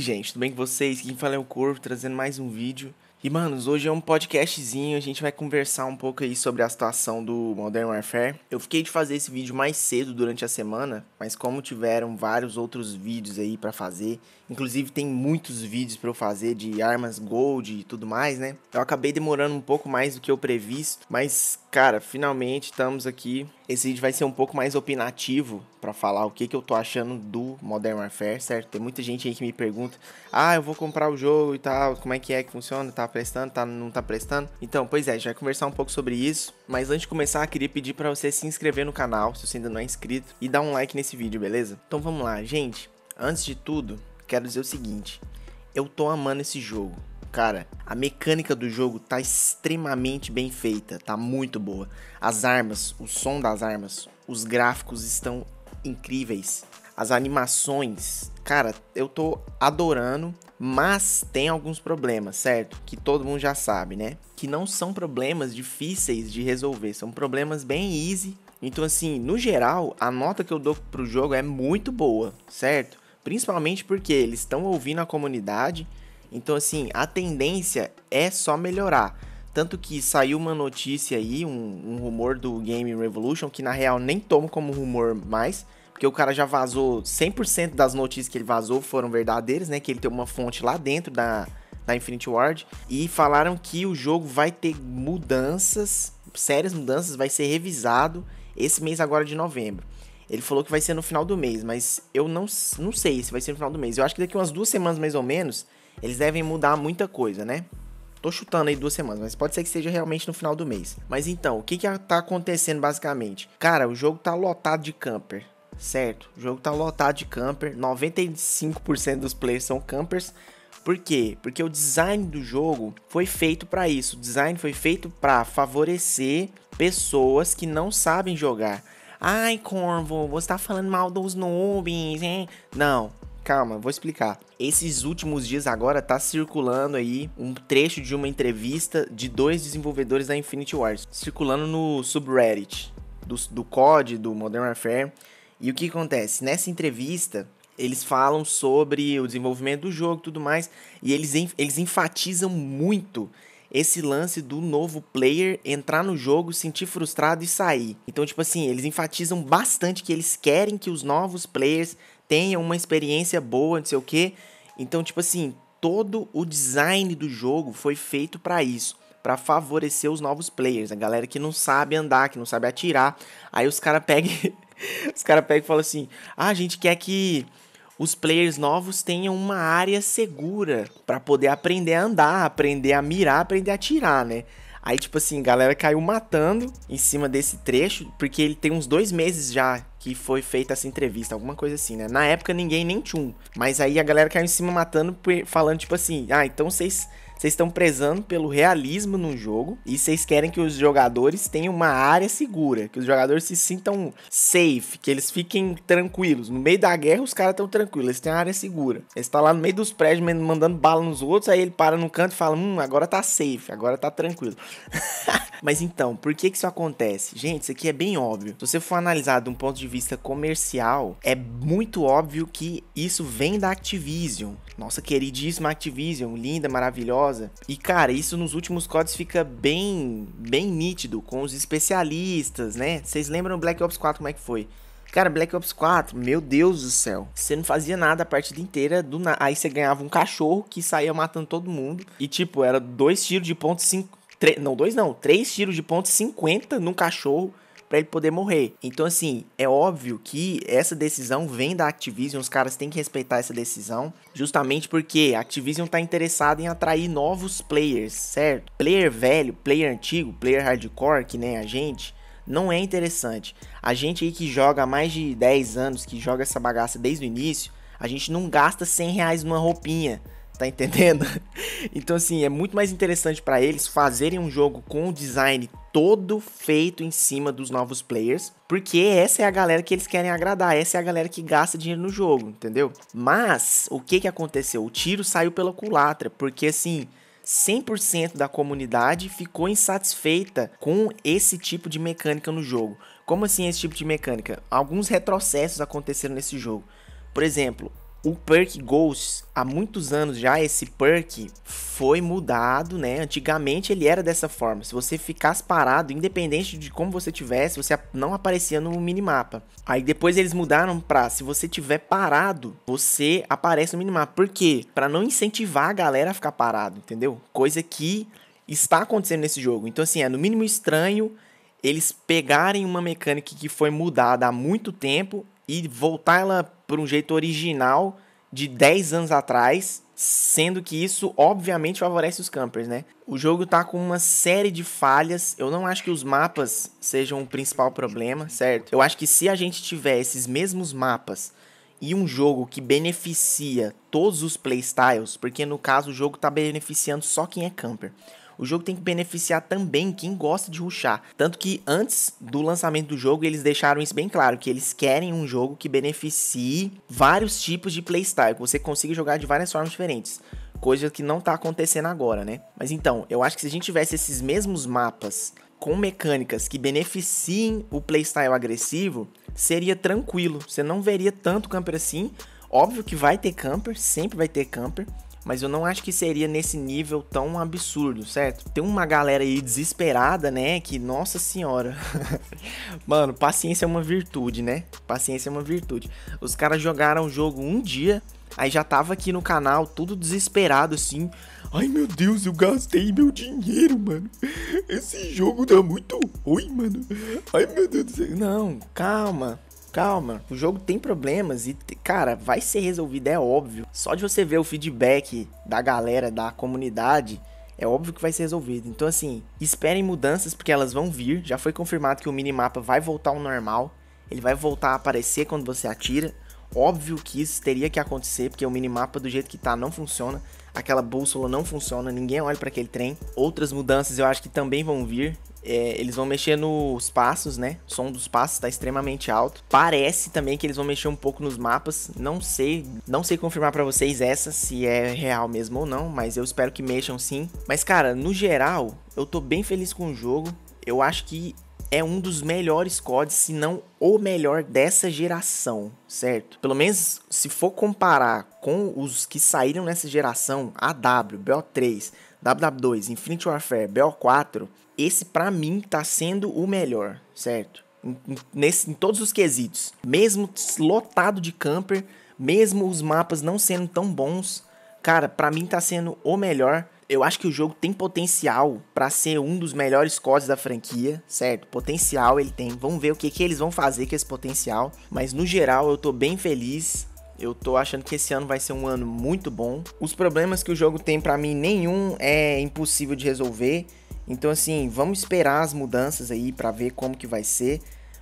aí, gente? Tudo bem com vocês? Quem fala é o Corvo, trazendo mais um vídeo. E, manos, hoje é um podcastzinho, a gente vai conversar um pouco aí sobre a situação do Modern Warfare. Eu fiquei de fazer esse vídeo mais cedo durante a semana, mas como tiveram vários outros vídeos aí para fazer, inclusive tem muitos vídeos para eu fazer de armas gold e tudo mais, né? Eu acabei demorando um pouco mais do que eu previsto, mas Cara, finalmente estamos aqui. Esse vídeo vai ser um pouco mais opinativo para falar o que, que eu tô achando do Modern Warfare, certo? Tem muita gente aí que me pergunta: "Ah, eu vou comprar o jogo e tal, como é que é que funciona? Tá prestando? Tá não tá prestando?". Então, pois é, a gente vai conversar um pouco sobre isso, mas antes de começar, queria pedir para você se inscrever no canal, se você ainda não é inscrito, e dar um like nesse vídeo, beleza? Então, vamos lá, gente. Antes de tudo, quero dizer o seguinte: eu tô amando esse jogo Cara, a mecânica do jogo tá extremamente bem feita, tá muito boa. As armas, o som das armas, os gráficos estão incríveis. As animações, cara, eu tô adorando, mas tem alguns problemas, certo? Que todo mundo já sabe, né? Que não são problemas difíceis de resolver, são problemas bem easy. Então assim, no geral, a nota que eu dou pro jogo é muito boa, certo? Principalmente porque eles estão ouvindo a comunidade então, assim, a tendência é só melhorar. Tanto que saiu uma notícia aí, um, um rumor do Game Revolution, que na real nem tomo como rumor mais, porque o cara já vazou 100% das notícias que ele vazou foram verdadeiras, né? Que ele tem uma fonte lá dentro da, da Infinity Ward. E falaram que o jogo vai ter mudanças, sérias mudanças, vai ser revisado esse mês agora de novembro. Ele falou que vai ser no final do mês, mas eu não, não sei se vai ser no final do mês. Eu acho que daqui umas duas semanas mais ou menos eles devem mudar muita coisa, né? Tô chutando aí duas semanas, mas pode ser que seja realmente no final do mês. Mas então, o que que tá acontecendo basicamente? Cara, o jogo tá lotado de camper, certo? O jogo tá lotado de camper, 95% dos players são campers. Por quê? Porque o design do jogo foi feito para isso. O design foi feito para favorecer pessoas que não sabem jogar. Ai, Corvo, você tá falando mal dos noobs, hein? Não, Calma, vou explicar. Esses últimos dias agora tá circulando aí um trecho de uma entrevista de dois desenvolvedores da Infinity Wars, circulando no subreddit do, do COD, do Modern Warfare. E o que acontece? Nessa entrevista, eles falam sobre o desenvolvimento do jogo e tudo mais, e eles, eles enfatizam muito esse lance do novo player entrar no jogo, sentir frustrado e sair. Então, tipo assim, eles enfatizam bastante que eles querem que os novos players tenha uma experiência boa, não sei o quê. Então, tipo assim, todo o design do jogo foi feito para isso, para favorecer os novos players, a galera que não sabe andar, que não sabe atirar. Aí os caras pegam os cara pega e falam assim: "Ah, a gente quer que os players novos tenham uma área segura para poder aprender a andar, aprender a mirar, aprender a atirar, né?" Aí, tipo assim, galera caiu matando em cima desse trecho, porque ele tem uns dois meses já que foi feita essa entrevista, alguma coisa assim, né? Na época ninguém nem um Mas aí a galera caiu em cima matando, falando, tipo assim, ah, então vocês vocês estão prezando pelo realismo no jogo e vocês querem que os jogadores tenham uma área segura, que os jogadores se sintam safe, que eles fiquem tranquilos. No meio da guerra, os caras estão tranquilos, eles têm uma área segura. Eles estão tá lá no meio dos prédios mandando bala nos outros, aí ele para no canto e fala: Hum, agora tá safe, agora tá tranquilo. Mas então, por que, que isso acontece? Gente, isso aqui é bem óbvio. Se você for analisar de um ponto de vista comercial, é muito óbvio que isso vem da Activision. Nossa queridíssima Activision, linda, maravilhosa e cara, isso nos últimos códigos fica bem, bem nítido com os especialistas, né? Vocês lembram Black Ops 4 como é que foi? Cara, Black Ops 4, meu Deus do céu. Você não fazia nada a partida inteira, do na... aí você ganhava um cachorro que saía matando todo mundo. E tipo, era dois tiros de ponto 5. Tre... Não, dois não, três tiros de ponto 50 num cachorro para ele poder morrer. Então, assim, é óbvio que essa decisão vem da Activision, os caras têm que respeitar essa decisão, justamente porque a Activision tá interessada em atrair novos players, certo? Player velho, player antigo, player hardcore, que nem a gente, não é interessante. A gente aí que joga há mais de 10 anos, que joga essa bagaça desde o início, a gente não gasta 100 reais numa roupinha tá entendendo? Então, assim, é muito mais interessante para eles fazerem um jogo com o design todo feito em cima dos novos players, porque essa é a galera que eles querem agradar, essa é a galera que gasta dinheiro no jogo, entendeu? Mas, o que que aconteceu? O tiro saiu pela culatra, porque assim, 100% da comunidade ficou insatisfeita com esse tipo de mecânica no jogo. Como assim esse tipo de mecânica? Alguns retrocessos aconteceram nesse jogo. Por exemplo, o perk Ghost, há muitos anos já, esse perk foi mudado, né? Antigamente ele era dessa forma. Se você ficasse parado, independente de como você tivesse, você não aparecia no minimapa. Aí depois eles mudaram pra se você tiver parado, você aparece no minimapa. Por quê? Pra não incentivar a galera a ficar parado, entendeu? Coisa que está acontecendo nesse jogo. Então, assim, é no mínimo estranho eles pegarem uma mecânica que foi mudada há muito tempo e voltar ela para um jeito original de 10 anos atrás, sendo que isso obviamente favorece os campers, né? O jogo tá com uma série de falhas. Eu não acho que os mapas sejam o principal problema, certo? Eu acho que se a gente tiver esses mesmos mapas e um jogo que beneficia todos os playstyles, porque no caso o jogo tá beneficiando só quem é camper o jogo tem que beneficiar também quem gosta de ruxar. Tanto que antes do lançamento do jogo, eles deixaram isso bem claro, que eles querem um jogo que beneficie vários tipos de playstyle, que você consiga jogar de várias formas diferentes coisa que não tá acontecendo agora, né? Mas então, eu acho que se a gente tivesse esses mesmos mapas com mecânicas que beneficiem o playstyle agressivo, seria tranquilo. Você não veria tanto camper assim. Óbvio que vai ter camper, sempre vai ter camper, mas eu não acho que seria nesse nível tão absurdo, certo? Tem uma galera aí desesperada, né? Que, nossa senhora. Mano, paciência é uma virtude, né? Paciência é uma virtude. Os caras jogaram o jogo um dia. Aí já tava aqui no canal, tudo desesperado assim. Ai meu Deus, eu gastei meu dinheiro, mano. Esse jogo tá muito ruim, mano. Ai meu Deus do céu. Não, calma calma, o jogo tem problemas e, cara, vai ser resolvido, é óbvio. Só de você ver o feedback da galera, da comunidade, é óbvio que vai ser resolvido. Então, assim, esperem mudanças porque elas vão vir. Já foi confirmado que o minimapa vai voltar ao normal. Ele vai voltar a aparecer quando você atira. Óbvio que isso teria que acontecer, porque o minimapa do jeito que tá não funciona, aquela bússola não funciona, ninguém olha para aquele trem. Outras mudanças eu acho que também vão vir é, eles vão mexer nos passos, né? O som dos passos está extremamente alto. Parece também que eles vão mexer um pouco nos mapas. Não sei, não sei confirmar para vocês essa se é real mesmo ou não, mas eu espero que mexam sim. Mas cara, no geral, eu tô bem feliz com o jogo. Eu acho que é um dos melhores CODs, se não o melhor dessa geração, certo? Pelo menos se for comparar com os que saíram nessa geração, AW, BO3, WW2, Infinite Warfare, BO4, esse para mim tá sendo o melhor, certo? Nesse, em todos os quesitos. Mesmo lotado de camper, mesmo os mapas não sendo tão bons, cara, para mim tá sendo o melhor eu acho que o jogo tem potencial para ser um dos melhores códigos da franquia, certo? Potencial ele tem. Vamos ver o que, que eles vão fazer com esse potencial. Mas no geral, eu tô bem feliz. Eu tô achando que esse ano vai ser um ano muito bom. Os problemas que o jogo tem para mim nenhum é impossível de resolver. Então assim, vamos esperar as mudanças aí para ver como que vai ser.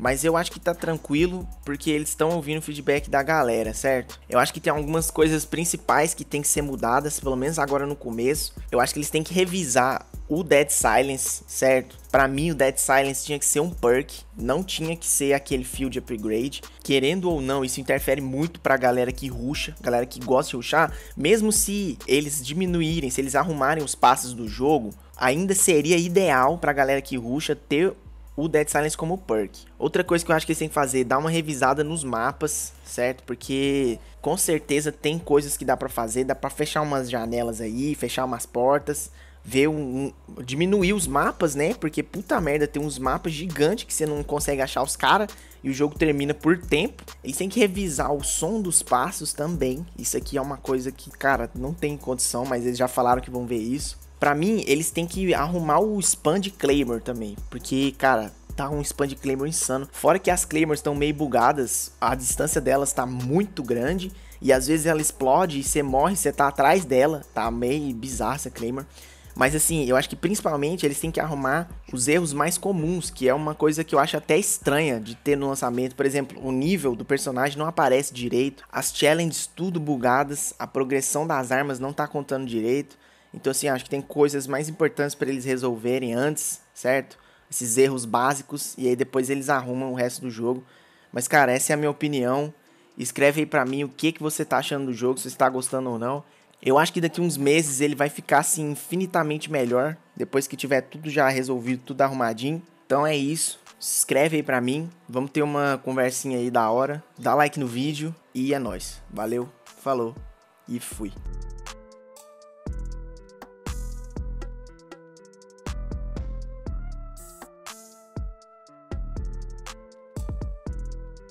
Mas eu acho que tá tranquilo porque eles estão ouvindo o feedback da galera, certo? Eu acho que tem algumas coisas principais que tem que ser mudadas, pelo menos agora no começo. Eu acho que eles têm que revisar o Dead Silence, certo? Para mim, o Dead Silence tinha que ser um perk, não tinha que ser aquele field upgrade. Querendo ou não, isso interfere muito pra galera que ruxa, galera que gosta de ruxar, mesmo se eles diminuírem, se eles arrumarem os passos do jogo, ainda seria ideal pra galera que ruxa ter o Dead Silence como perk. Outra coisa que eu acho que eles têm que fazer é dar uma revisada nos mapas, certo? Porque com certeza tem coisas que dá para fazer, dá para fechar umas janelas aí, fechar umas portas, ver um, um, diminuir os mapas, né? Porque puta merda, tem uns mapas gigantes que você não consegue achar os caras e o jogo termina por tempo. Eles têm que revisar o som dos passos também. Isso aqui é uma coisa que, cara, não tem condição, mas eles já falaram que vão ver isso. Para mim, eles têm que arrumar o spam de Claymore também. Porque, cara, tá um spam de Claymore insano. Fora que as Claymores estão meio bugadas, a distância delas tá muito grande. E às vezes ela explode e você morre, você tá atrás dela. Tá meio bizarra essa Claymore. Mas assim, eu acho que principalmente eles têm que arrumar os erros mais comuns, que é uma coisa que eu acho até estranha de ter no lançamento. Por exemplo, o nível do personagem não aparece direito, as challenges tudo bugadas, a progressão das armas não tá contando direito. Então, assim, acho que tem coisas mais importantes para eles resolverem antes, certo? Esses erros básicos, e aí depois eles arrumam o resto do jogo. Mas, cara, essa é a minha opinião. Escreve aí pra mim o que, que você tá achando do jogo, se você tá gostando ou não. Eu acho que daqui uns meses ele vai ficar, assim, infinitamente melhor. Depois que tiver tudo já resolvido, tudo arrumadinho. Então é isso. Escreve aí pra mim. Vamos ter uma conversinha aí da hora. Dá like no vídeo. E é nóis. Valeu, falou e fui.